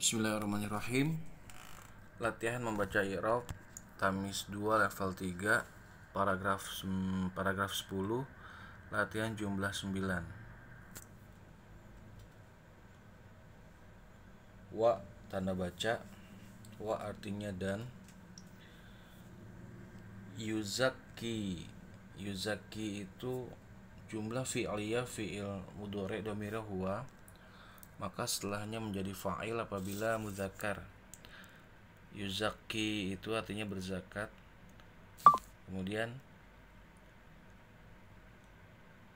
Bismillahirrahmanirrahim Latihan membaca Iqrab Tamis 2 level 3 Paragraf paragraf 10 Latihan jumlah 9 Wa tanda baca Wa artinya dan Yuzaki Yuzaki itu jumlah fi'liyah fi'il mudore domira huwa maka setelahnya menjadi fa'il apabila muzakkar yuzaki itu artinya berzakat kemudian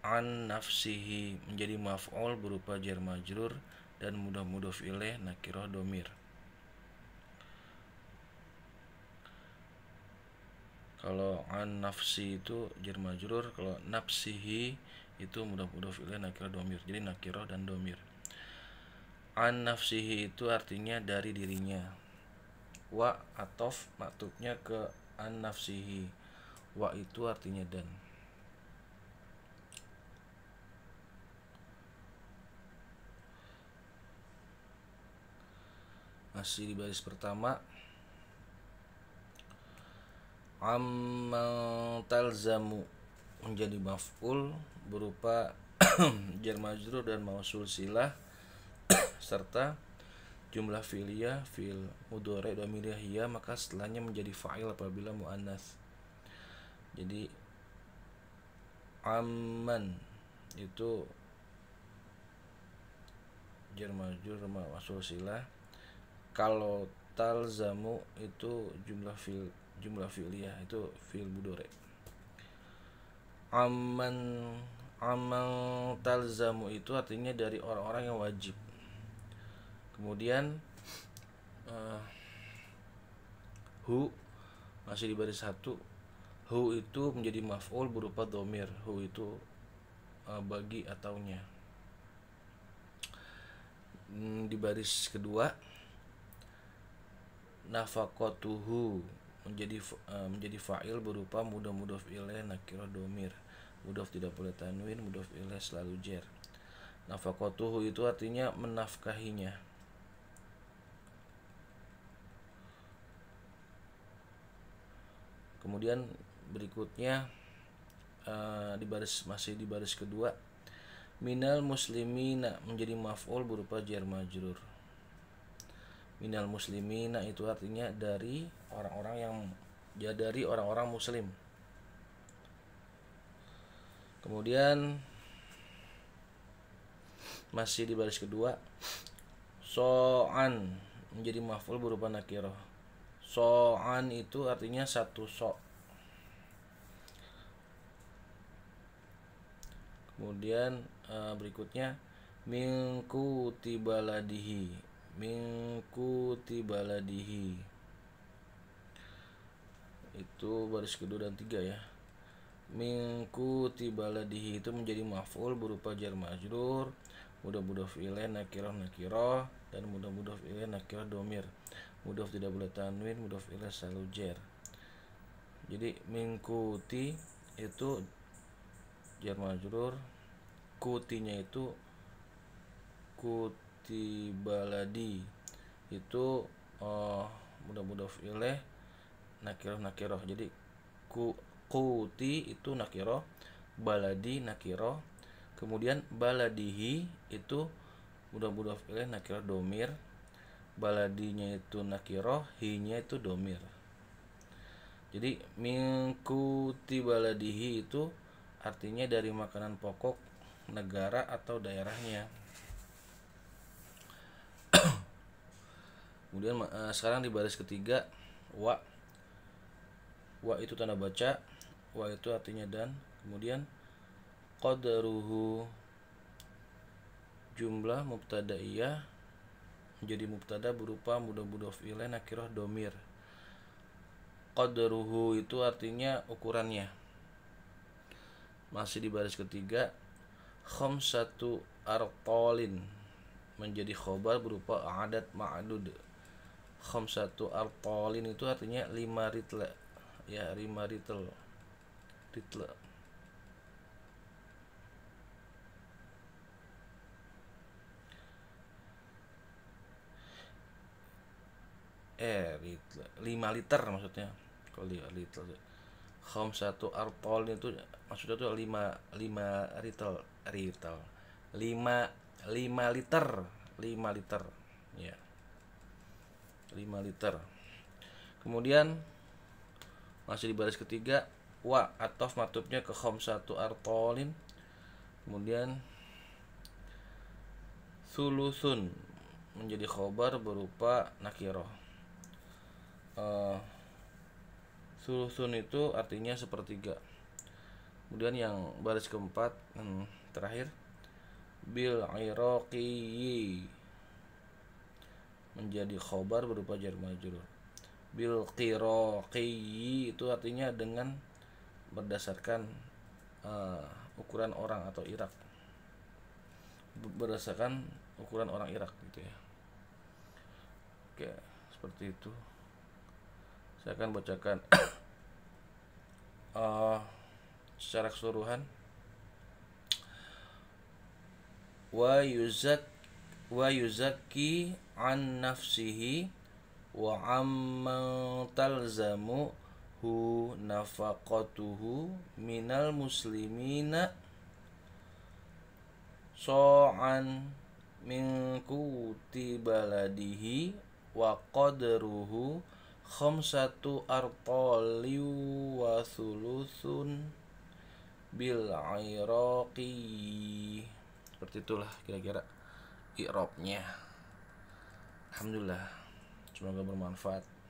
an nafsihi menjadi maf'ul berupa jar majrur dan mudah mudhof ilaih nakirah domir kalau an nafsi itu jar majrur kalau nafsihi itu mudah mudhof ilaih nakirah domir jadi nakirah dan domir an nafsihi itu artinya dari dirinya wa atof maktubnya ke an nafsihi wa itu artinya dan masih di baris pertama amal talzamu menjadi maf'ul berupa jar dan mausul silah serta jumlah filia fil mudore domiliyah maka setelahnya menjadi fa'il apabila mu'annas jadi aman itu jermajur masuk silah kalau talzamu itu jumlah fil jumlah filia itu fil mudore aman amal talzamu itu artinya dari orang-orang yang wajib kemudian uh, hu masih di baris satu hu itu menjadi maf'ul berupa domir hu itu uh, bagi ataunya hmm, di baris kedua nafakotuhu menjadi uh, menjadi fa'il berupa mudah mudaf ilai nakiro domir mudaf tidak boleh tanwin mudaf ilai selalu jer nafakotuhu itu artinya menafkahinya kemudian berikutnya uh, di baris masih di baris kedua minal muslimina menjadi maf'ul berupa jar majrur minal muslimina itu artinya dari orang-orang yang ya dari orang-orang muslim kemudian masih di baris kedua so'an menjadi maf'ul berupa nakiroh soan itu artinya satu sok kemudian uh, berikutnya mingku tibaladihi mingku tibaladihi itu baris kedua dan tiga ya mingku tibaladihi itu menjadi maf'ul berupa jar majrur mudah-mudah filen nakirah nakirah dan mudah-mudah filen nakirah domir mudof tidak boleh tanwin mudof ilah selalu jer jadi mengkuti itu jer majrur kutinya itu kuti baladi itu uh, eh, mudah mudof ilah nakiroh nakiroh jadi ku kuti itu nakiroh baladi nakiroh kemudian baladihi itu mudah mudof ilah nakiroh domir baladinya itu nakiroh hinya itu domir jadi mingkuti baladihi itu artinya dari makanan pokok negara atau daerahnya kemudian eh, sekarang di baris ketiga wa wa itu tanda baca wa itu artinya dan kemudian qadaruhu jumlah mubtadaiyah menjadi mubtada berupa mudah-mudah fi'lan akhirah domir qadruhu itu artinya ukurannya masih di baris ketiga khom satu artolin menjadi khobar berupa adat Khom satu artolin itu artinya lima ritle ya lima ritle ritle eh liter, 5 liter maksudnya kalau 5 liter home satu artol itu maksudnya tuh 5 5 liter liter 5 5 iya. liter 5 liter ya 5 liter kemudian masih di baris ketiga wa atof matupnya ke home satu artolin kemudian sulusun menjadi khobar berupa nakiroh Eh, susun itu artinya sepertiga kemudian yang baris keempat hmm, terakhir bil iroqiyi menjadi khobar berupa jar majrur bil qiroqiyi itu artinya dengan berdasarkan uh, ukuran orang atau Irak berdasarkan ukuran orang Irak gitu ya oke seperti itu saya akan bacakan uh, secara keseluruhan wa yuzak wa yuzaki an nafsihi wa amman talzamu hu nafaqatuhu minal muslimina so'an min kuti baladihi wa qadruhu khamsatu arqali wa wasulusun bil iraqi seperti itulah kira-kira irobnya alhamdulillah semoga bermanfaat